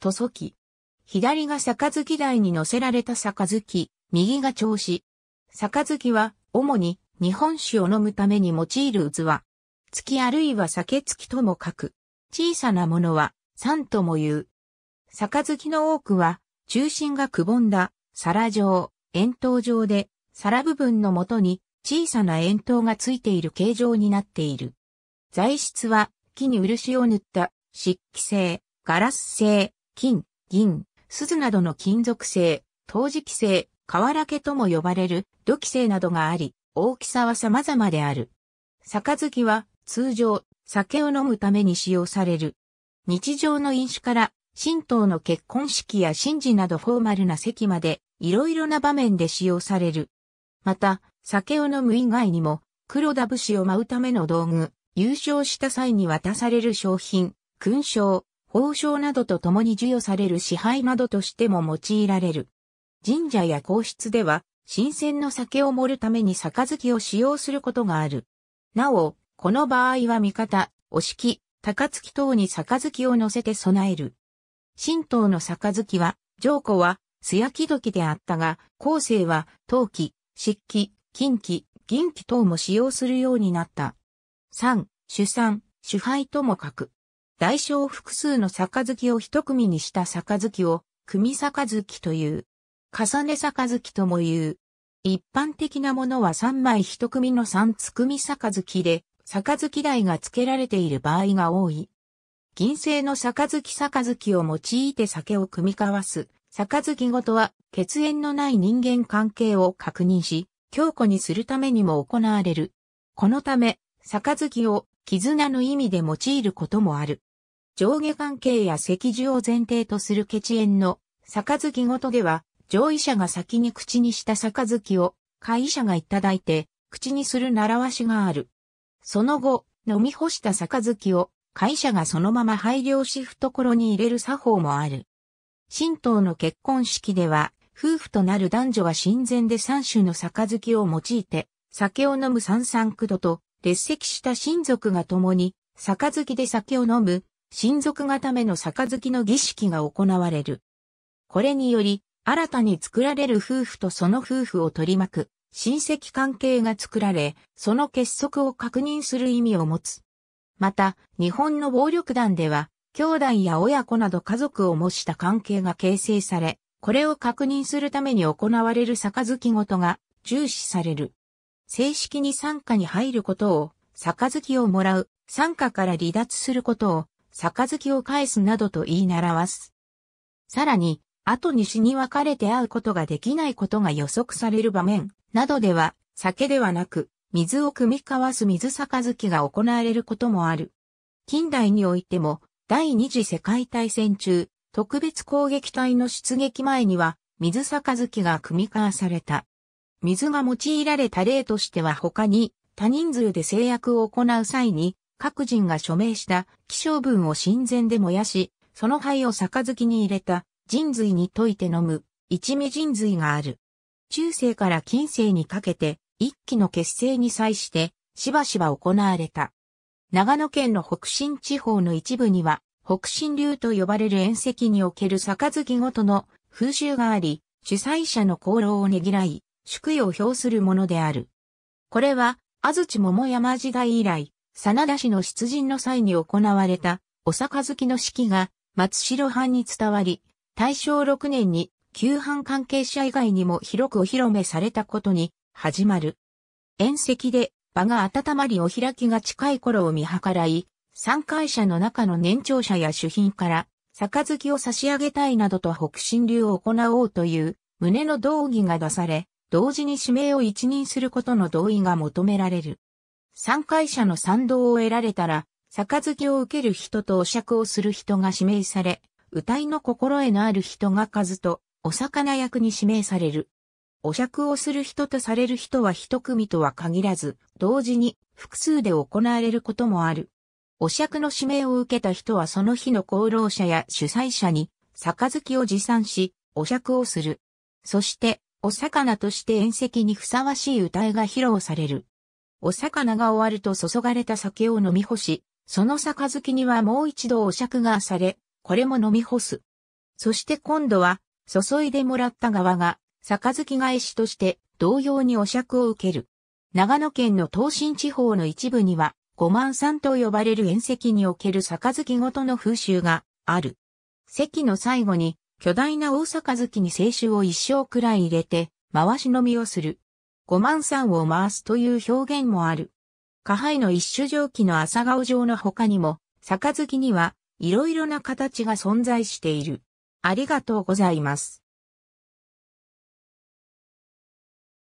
塗装機。左が杯台に乗せられた杯、右が調子。杯は、主に、日本酒を飲むために用いる器。月あるいは酒月とも書く。小さなものは、三とも言う。杯の多くは、中心がくぼんだ、皿状、円筒状で、皿部分のもとに、小さな円筒がついている形状になっている。材質は、木に漆を塗った、漆器製、ガラス製、金、銀、鈴などの金属製、陶磁器製、瓦家とも呼ばれる土器製などがあり、大きさは様々である。杯は通常酒を飲むために使用される。日常の飲酒から神道の結婚式や神事などフォーマルな席までいろいろな場面で使用される。また、酒を飲む以外にも黒田節を舞うための道具、優勝した際に渡される商品、勲章、宝章などと共に授与される支配などとしても用いられる。神社や皇室では、新鮮の酒を盛るためにきを使用することがある。なお、この場合は味方、お式、高月等にきを乗せて備える。神道のきは、上古は、素焼き時であったが、後世は、陶器、漆器、金器、銀器等も使用するようになった。3、主産、主配とも書く。大小複数の杯を一組にした杯を、組杯という。重ね杯とも言う。一般的なものは三枚一組の三つ組杯で、杯台が付けられている場合が多い。銀製の杯杯を用いて酒を組み交わす。杯ごとは血縁のない人間関係を確認し、強固にするためにも行われる。このため、杯を絆の意味で用いることもある。上下関係や席次を前提とする血縁の、杯ごとでは、上位者が先に口にした杯を、下位者がいただいて、口にする習わしがある。その後、飲み干した杯を、下位者がそのまま配慮し懐に入れる作法もある。神道の結婚式では、夫婦となる男女が神前で三種の杯を用いて、酒を飲む三三九度と、列席した親族が共に、杯で酒を飲む親族がための杯の儀式が行われる。これにより、新たに作られる夫婦とその夫婦を取り巻く親戚関係が作られ、その結束を確認する意味を持つ。また、日本の暴力団では、兄弟や親子など家族を模した関係が形成され、これを確認するために行われる杯ごとが重視される。正式に参加に入ることを、杯をもらう、参加から離脱することを、杯を返すなどと言い習わす。さらに、後に死に別れて会うことができないことが予測される場面などでは、酒ではなく、水を汲み交わす水杯が行われることもある。近代においても、第二次世界大戦中、特別攻撃隊の出撃前には、水杯が組み交わされた。水が用いられた例としては他に、多人数で制約を行う際に、各人が署名した気象文を神前で燃やし、その灰を杯に入れた人髄に溶いて飲む一味人髄がある。中世から近世にかけて一気の結成に際してしばしば行われた。長野県の北新地方の一部には北新流と呼ばれる宴席における杯ごとの風習があり、主催者の功労をねぎらい、祝意を表するものである。これは、安土桃山時代以来、真田氏の出陣の際に行われた、お杯の式が、松代藩に伝わり、大正6年に、旧藩関係者以外にも広くお披露目されたことに、始まる。宴席で、場が温まりお開きが近い頃を見計らい、参会者の中の年長者や主賓から、杯を差し上げたいなどと北進流を行おうという、胸の道義が出され、同時に指名を一任することの同意が求められる。参会者の賛同を得られたら、杯を受ける人とお酌をする人が指名され、歌いの心得のある人が数と、お魚役に指名される。お酌をする人とされる人は一組とは限らず、同時に複数で行われることもある。お酌の指名を受けた人はその日の功労者や主催者に、杯を持参し、お酌をする。そして、お魚として宴席にふさわしい歌いが披露される。お魚が終わると注がれた酒を飲み干し、その杯にはもう一度お酌がされ、これも飲み干す。そして今度は、注いでもらった側が、杯返しとして同様にお酌を受ける。長野県の東進地方の一部には、五万山と呼ばれる縁石における杯ごとの風習がある。席の最後に、巨大な大杯に清酒を一生くらい入れて、回し飲みをする。5万三を回すという表現もある。下杯の一種蒸気の朝顔状の他にも、杯には、いろいろな形が存在している。ありがとうございます。